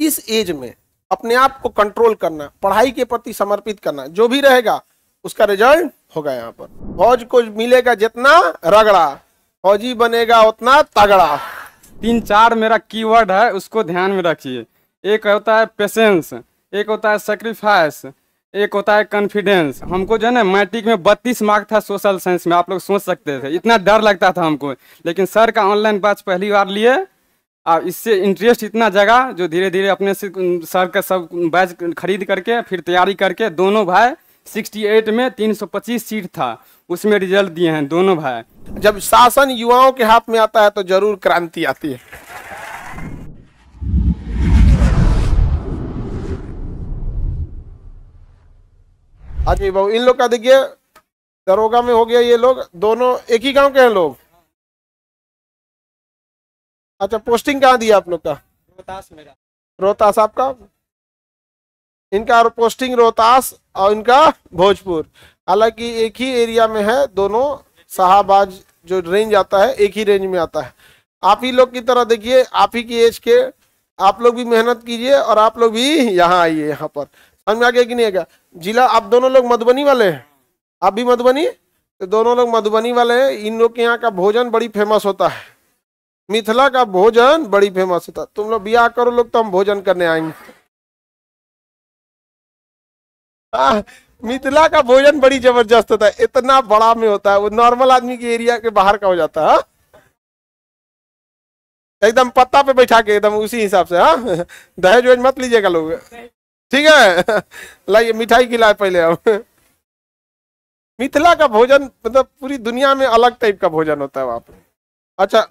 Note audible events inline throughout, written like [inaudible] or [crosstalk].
इस एज में अपने आप को कंट्रोल करना पढ़ाई के प्रति समर्पित करना जो भी रहेगा उसका रिजल्ट होगा यहाँ पर फौज को मिलेगा जितना रगड़ा फौजी बनेगा उतना तगड़ा तीन चार मेरा कीवर्ड है उसको ध्यान में रखिए एक होता है पेशेंस एक होता है सेक्रीफाइस एक होता है कॉन्फिडेंस हमको जो है ना मैट्रिक में बत्तीस मार्क था सोशल साइंस में आप लोग सोच सकते थे इतना डर लगता था हमको लेकिन सर का ऑनलाइन बैच पहली बार लिए और इससे इंटरेस्ट इतना जगह जो धीरे धीरे अपने से सर का सब बैच खरीद करके फिर तैयारी करके दोनों भाई 68 में 325 सीट था उसमें रिजल्ट दिए हैं दोनों भाई जब शासन युवाओं के हाथ में आता है तो जरूर क्रांति आती है अजय बाबू इन लोग का देखिए दरोगा में हो गया ये लोग दोनों एक ही गांव के हैं लोग अच्छा पोस्टिंग कहाँ दिया आप लोग का रोहतास मेरा रोहतास आपका इनका पोस्टिंग रोहतास और इनका भोजपुर हालांकि एक ही एरिया में है दोनों शाहबाज जो रेंज आता है एक ही रेंज में आता है आप ही लोग की तरह देखिए आप ही की एज के आप लोग भी मेहनत कीजिए और आप लोग भी यहाँ आइए यहाँ पर समझ में आ गया कि नहीं आएगा जिला आप दोनों लोग मधुबनी वाले हैं आप भी मधुबनी तो दोनों लोग मधुबनी वाले हैं इन लोग के यहाँ का भोजन बड़ी फेमस होता है मिथिला का भोजन बड़ी फेमस होता तुम लोग ब्याह करो लोग तो हम भोजन करने आएंगे मिथिला का भोजन बड़ी जबरदस्त होता है इतना बड़ा में होता है वो नॉर्मल आदमी के एरिया के बाहर का हो जाता है हाँ। एकदम पत्ता पे बैठा के एकदम उसी हिसाब से हाँ दहेज वहेज मत लीजिएगा लोग ठीक है लाइए मिठाई खिलाए पहले हम मिथिला का भोजन मतलब पूरी दुनिया में अलग टाइप का भोजन होता है वहाँ पे अच्छा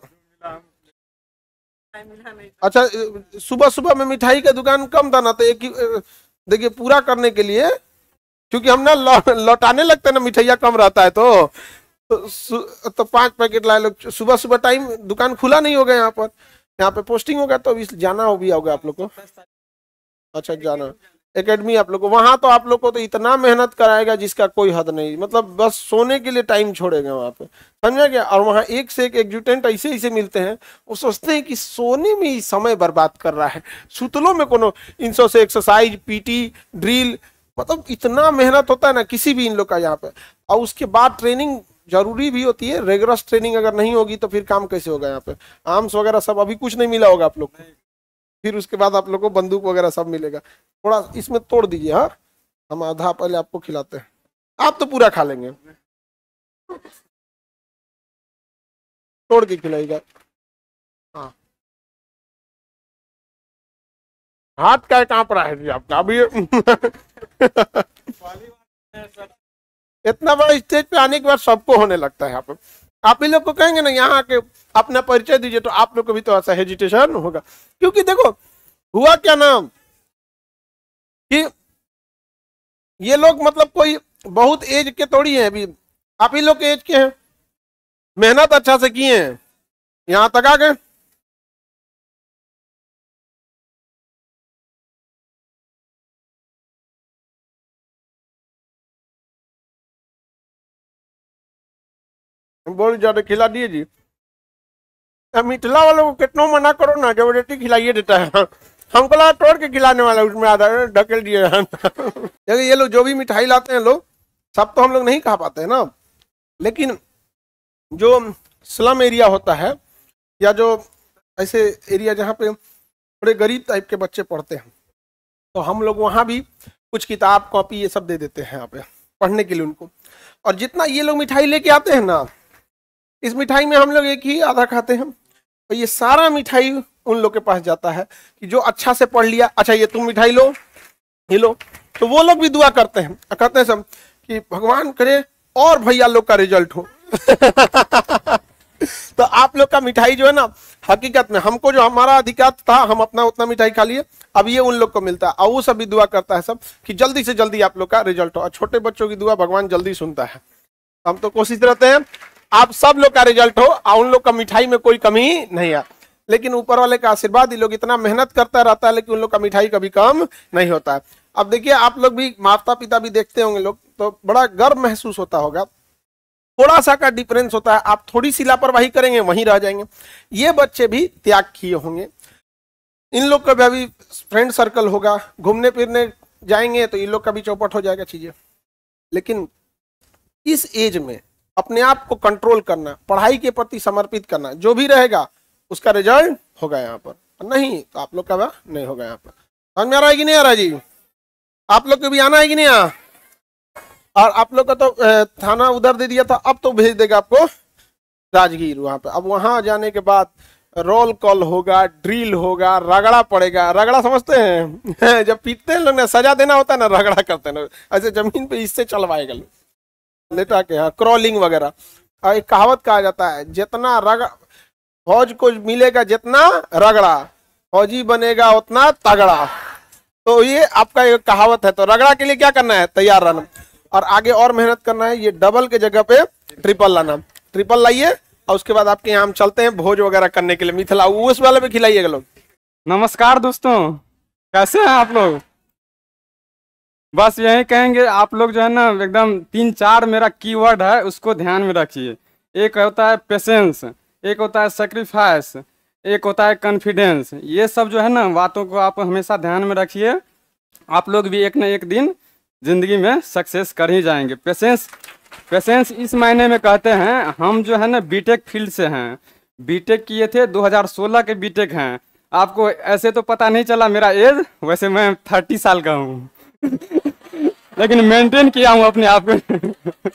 अच्छा सुबह सुबह में मिठाई का दुकान कम था ना तो एक देखिए पूरा करने के लिए क्योंकि हम ना लौटाने लगते ना मिठाइया कम रहता है तो तो, तो, पांच पैकेट लाए लोग सुबह सुबह टाइम दुकान खुला नहीं होगा यहाँ पर यहाँ पे पोस्टिंग होगा तो अभी जाना हो भी होगा आप लोग को अच्छा जाना एकेडमी आप लोग को वहां तो आप लोग को तो इतना मेहनत कराएगा जिसका कोई हद नहीं मतलब बस सोने के लिए टाइम छोड़ेगा वहां पे समझा गया और वहाँ एक से एक एग्जुटेंट ऐसे ऐसे मिलते हैं वो सोचते हैं कि सोने में ही समय बर्बाद कर रहा है सुतलों में कोनो इन सौ से एक्सरसाइज पीटी ड्रिल मतलब इतना मेहनत होता है ना किसी भी इन लोग का यहाँ पे और उसके बाद ट्रेनिंग जरूरी भी होती है रेगुलर ट्रेनिंग अगर नहीं होगी तो फिर काम कैसे होगा यहाँ पे आर्म्स वगैरह सब अभी कुछ नहीं मिला होगा आप लोग को फिर उसके बाद आप लोग को बंदूक वगैरह सब मिलेगा थोड़ा इसमें तोड़ दीजिए हाँ हम आधा पहले आपको खिलाते हैं आप तो पूरा खा लेंगे तोड़ के खिलाएगा हाँ हाथ का कहाँ पर है जी आपका अभी [laughs] इतना बड़ा स्टेज पे आने के बाद सबको होने लगता है यहाँ पर आप ही लोग को कहेंगे ना यहाँ आके अपना परिचय दीजिए तो आप लोग को भी थोड़ा सा हेजिटेशन होगा क्योंकि देखो हुआ क्या नाम कि ये लोग मतलब कोई बहुत एज के तोड़ी है अभी आप ही लोग के एज के हैं मेहनत अच्छा से किए हैं यहाँ तक आ गए बोल ज्यादा खिला दिए जी मिथिला वालों को कितना मना करो ना जबरदस्ती खिलाइए देता है हमको ला तोड़ के खिलाने वाला उसमें आधा ढकेल दिए देखिए ये लोग जो भी मिठाई लाते हैं लोग सब तो हम लोग नहीं खा पाते हैं ना लेकिन जो स्लम एरिया होता है या जो ऐसे एरिया जहाँ पे थोड़े गरीब टाइप के बच्चे पढ़ते हैं तो हम लोग वहाँ भी कुछ किताब कॉपी ये सब दे देते हैं यहाँ पे पढ़ने के लिए उनको और जितना ये लोग मिठाई लेके आते हैं ना इस मिठाई में हम लोग एक ही आधा खाते हैं और ये सारा मिठाई उन लोग के पास जाता है कि जो अच्छा से पढ़ लिया अच्छा ये तुम मिठाई लो ये लो तो वो लोग भी दुआ करते हैं कहते हैं सब कि भगवान करे और भैया लोग का रिजल्ट हो [laughs] तो आप लोग का मिठाई जो है ना हकीकत में हमको जो हमारा अधिकार था हम अपना उतना मिठाई खा लिए अब ये उन लोग को मिलता है और वो सब भी दुआ करता है सब कि जल्दी से जल्दी आप लोग का रिजल्ट हो और छोटे बच्चों की दुआ भगवान जल्दी सुनता है हम तो कोशिश रहते हैं आप सब लोग का रिजल्ट हो और उन लोग का मिठाई में कोई कमी नहीं है लेकिन ऊपर वाले का आशीर्वाद ये लोग इतना मेहनत करता रहता है लेकिन उन लोग का मिठाई कभी कम नहीं होता है अब देखिए आप लोग भी माता पिता भी देखते होंगे लोग तो बड़ा गर्व महसूस होता होगा थोड़ा सा का डिफरेंस होता है आप थोड़ी सी लापरवाही करेंगे वहीं रह जाएंगे ये बच्चे भी त्याग किए होंगे इन लोग का भी अभी फ्रेंड सर्कल होगा घूमने फिरने जाएंगे तो इन लोग का भी चौपट हो जाएगा चीज़ें लेकिन इस एज में अपने आप को कंट्रोल करना पढ़ाई के प्रति समर्पित करना जो भी रहेगा उसका रिजल्ट होगा यहाँ पर नहीं तो आप लोग का नहीं होगा यहाँ पर समझ में आ रहा है कि नहीं आ रहा जी आप लोग को भी आना है कि नहीं आ और आप लोग का तो थाना उधर दे दिया था अब तो भेज देगा आपको राजगीर वहां पर अब वहां जाने के बाद रोल कॉल होगा ड्रिल होगा रगड़ा पड़ेगा रगड़ा समझते हैं [laughs] जब पीटते हैं लोग ना सजा देना होता है ना रगड़ा करते हैं ना ऐसे जमीन पे इससे चलवाएगा लोग लेटा के हाँ क्रॉलिंग वगैरह और हाँ, एक कहावत कहा जाता है जितना रग फौज को मिलेगा जितना रगड़ा फौजी बनेगा उतना तगड़ा तो ये आपका एक कहावत है तो रगड़ा के लिए क्या करना है तैयार रहना और आगे और मेहनत करना है ये डबल के जगह पे ट्रिपल लाना ट्रिपल लाइए और उसके बाद आपके यहाँ हम चलते हैं भोज वगैरह करने के लिए मिथिला उस वाले में खिलाइएगा लोग नमस्कार दोस्तों कैसे हैं आप लोग बस यही कहेंगे आप लोग जो है ना एकदम तीन चार मेरा कीवर्ड है उसको ध्यान में रखिए एक होता है पेशेंस एक होता है सेक्रीफाइस एक होता है कॉन्फिडेंस ये सब जो है ना बातों को आप हमेशा ध्यान में रखिए आप लोग भी एक न एक दिन ज़िंदगी में सक्सेस कर ही जाएंगे पेशेंस पेशेंस इस मायने में कहते हैं हम जो है ना बीटेक फील्ड से हैं बीटेक किए थे 2016 के बीटेक हैं आपको ऐसे तो पता नहीं चला मेरा एज वैसे मैं थर्टी साल का हूँ लेकिन मेंटेन किया हूँ अपने आप को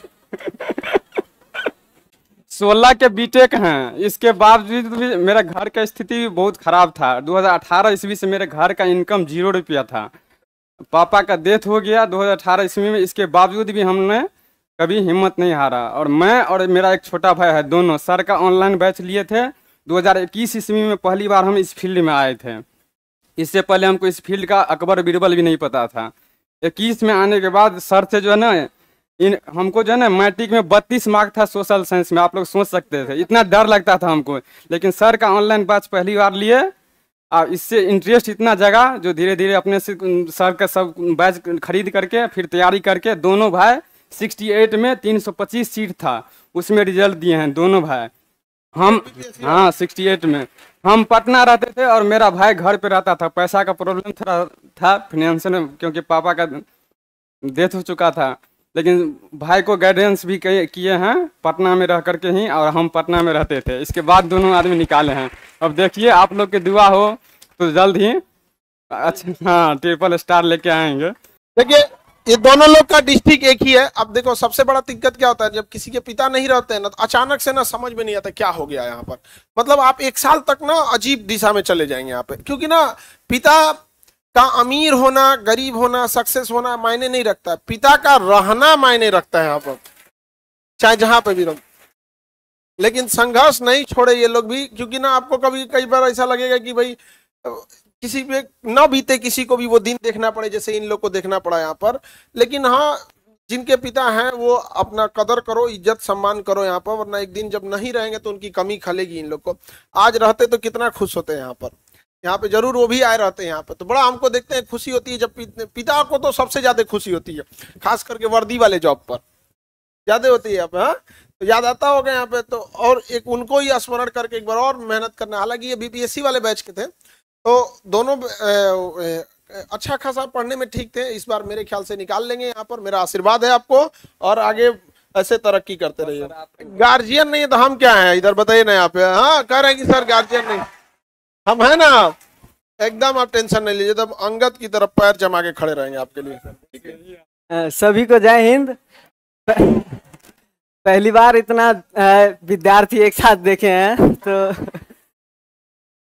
सोलह के बीटेक हैं इसके बावजूद भी मेरा घर का स्थिति बहुत खराब था 2018 ईस्वी से मेरे घर का इनकम जीरो रुपया था पापा का डेथ हो गया 2018 ईस्वी में इसके बावजूद भी हमने कभी हिम्मत नहीं हारा और मैं और मेरा एक छोटा भाई है दोनों सर का ऑनलाइन बैच लिए थे 2021 ईस्वी में पहली बार हम इस फील्ड में आए थे इससे पहले हमको इस फील्ड का अकबर बीरबल भी नहीं पता था इक्कीस में आने के बाद सर से जो है ना इन हमको जो है ना मैट्रिक में बत्तीस मार्क था सोशल साइंस में आप लोग सोच सकते थे इतना डर लगता था हमको लेकिन सर का ऑनलाइन बैच पहली बार लिए और इससे इंटरेस्ट इतना जगा जो धीरे धीरे अपने से सर का सब बैच खरीद करके फिर तैयारी करके दोनों भाई 68 में 325 सीट था उसमें रिजल्ट दिए हैं दोनों भाई हम हाँ 68 में हम पटना रहते थे और मेरा भाई घर पे रहता था पैसा का प्रॉब्लम थोड़ा था फिनेंशियल क्योंकि पापा का डेथ हो चुका था लेकिन भाई को गाइडेंस भी किए हैं पटना में रह करके ही और हम पटना में रहते थे इसके बाद दोनों आदमी निकाले हैं अब देखिए आप लोग की दुआ हो तो जल्द ही अच्छा हाँ ट्रिपल स्टार लेके आएंगे देखिए ये दोनों लोग का डिस्ट्रिक्ट एक ही है अब देखो सबसे बड़ा दिक्कत क्या होता है जब किसी के पिता नहीं रहते हैं ना तो अचानक से ना समझ में नहीं आता क्या हो गया यहाँ पर मतलब आप एक साल तक ना अजीब दिशा में चले जाएंगे यहाँ पे क्योंकि ना पिता का अमीर होना गरीब होना सक्सेस होना मायने नहीं रखता पिता का रहना मायने रखता है यहाँ पर चाहे जहां पर भी रहो लेकिन संघर्ष नहीं छोड़े ये लोग भी क्योंकि ना आपको कभी कई बार ऐसा लगेगा कि भाई किसी पे न बीते किसी को भी वो दिन देखना पड़े जैसे इन लोग को देखना पड़ा यहाँ पर लेकिन हाँ जिनके पिता हैं वो अपना कदर करो इज्जत सम्मान करो यहाँ पर वरना एक दिन जब नहीं रहेंगे तो उनकी कमी खलेगी इन लोग को आज रहते तो कितना खुश होते हैं यहाँ पर यहाँ पे जरूर वो भी आए रहते हैं यहाँ पे तो बड़ा हमको देखते हैं खुशी होती है जब पिता को तो सबसे ज्यादा खुशी होती है खास करके वर्दी वाले जॉब पर ज्यादा होती है अब हाँ तो याद आता होगा यहाँ पे तो और एक उनको ही स्मरण करके एक बार और मेहनत करना हालांकि ये बीपीएससी वाले बैच के थे तो दोनों ए, ए, अच्छा खासा पढ़ने में ठीक थे इस बार मेरे ख्याल से निकाल लेंगे यहाँ पर मेरा आशीर्वाद है आपको और आगे ऐसे तरक्की करते रहिए गार्जियन नहीं है तो हम क्या है इधर बताइए ना यहाँ पे हाँ कह रहे हैं कि सर गार्जियन नहीं हम है ना एकदम आप टेंशन नहीं लीजिए तब अंगत की तरफ पैर जमा के खड़े रहेंगे आपके लिए सभी को जय हिंद पहली बार इतना विद्यार्थी एक साथ देखे हैं तो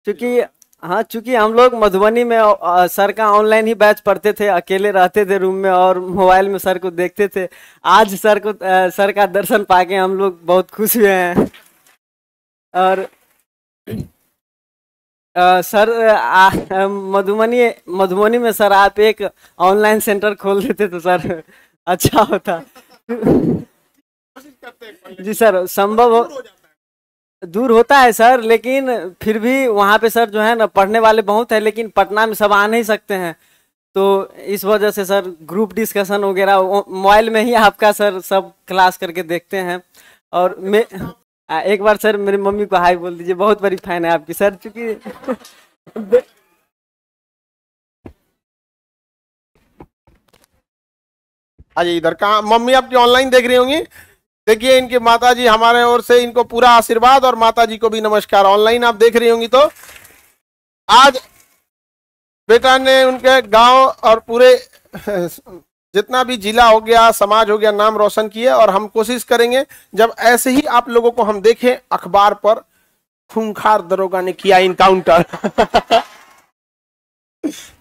चूंकि हाँ चूंकि हम लोग मधुबनी में सर का ऑनलाइन ही बैच पढ़ते थे अकेले रहते थे रूम में और मोबाइल में सर को देखते थे आज सर को सर का दर्शन पाके हम लोग बहुत खुश हुए हैं और सर मधुबनी मधुबनी में सर आप एक ऑनलाइन सेंटर खोल देते तो सर अच्छा होता जी सर संभव हो दूर होता है सर लेकिन फिर भी वहाँ पे सर जो है ना पढ़ने वाले बहुत है लेकिन पटना में सब आ नहीं सकते हैं तो इस वजह से सर ग्रुप डिस्कशन वगैरह मोबाइल में ही आपका सर सब क्लास करके देखते हैं और मैं आ, एक बार सर मेरी मम्मी को हाई बोल दीजिए बहुत बड़ी फैन है आपकी सर चूंकि अजय इधर कहा मम्मी आपकी ऑनलाइन देख रही होंगी देखिए इनके माता जी हमारे ओर से इनको पूरा आशीर्वाद और माता जी को भी नमस्कार ऑनलाइन आप देख रही होंगी तो आज बेटा ने उनके गांव और पूरे जितना भी जिला हो गया समाज हो गया नाम रोशन किया और हम कोशिश करेंगे जब ऐसे ही आप लोगों को हम देखें अखबार पर खूंखार दरोगा ने किया इनकाउंटर [laughs]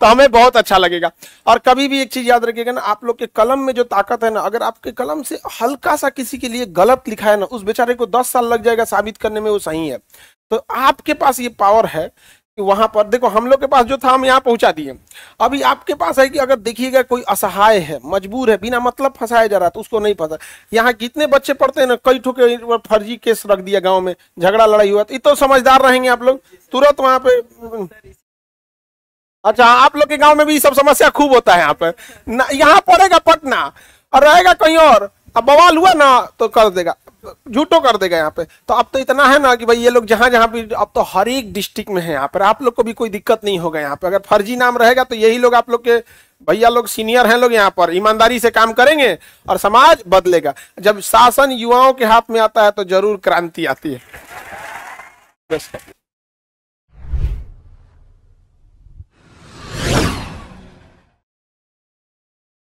तो हमें बहुत अच्छा लगेगा और कभी भी एक चीज याद रखिएगा ना आप लोग के कलम में जो ताकत है ना अगर आपके कलम से हल्का सा किसी के लिए गलत लिखा है ना उस बेचारे को दस साल लग जाएगा साबित करने में वो सही है तो आपके पास ये पावर है वहां पर देखो हम लोग के पास जो था हम यहाँ पहुंचा दिए अभी आपके पास है कि अगर देखिएगा कोई असहाय है मजबूर है बिना मतलब फंसाया जा रहा तो उसको नहीं पता यहाँ कितने बच्चे पढ़ते हैं ना कई ठोके फर्जी केस रख दिया गांव में झगड़ा लड़ाई हुआ तो इतना तो समझदार रहेंगे आप लोग तुरंत वहां पे अच्छा आप लोग के गाँव में भी सब समस्या खूब होता है यहाँ पे यहाँ पड़ेगा पटना और रहेगा कहीं और अब बवाल हुआ ना तो कर देगा झूठो कर देगा यहाँ पे तो अब तो इतना है ना कि भाई ये लोग जहां जहाँ भी अब तो हर एक डिस्ट्रिक्ट में है यहाँ पर आप लोग को भी कोई दिक्कत नहीं होगा यहाँ पे अगर फर्जी नाम रहेगा तो यही लोग आप लोग के भैया लोग सीनियर हैं लोग यहाँ पर ईमानदारी से काम करेंगे और समाज बदलेगा जब शासन युवाओं के हाथ में आता है तो जरूर क्रांति आती है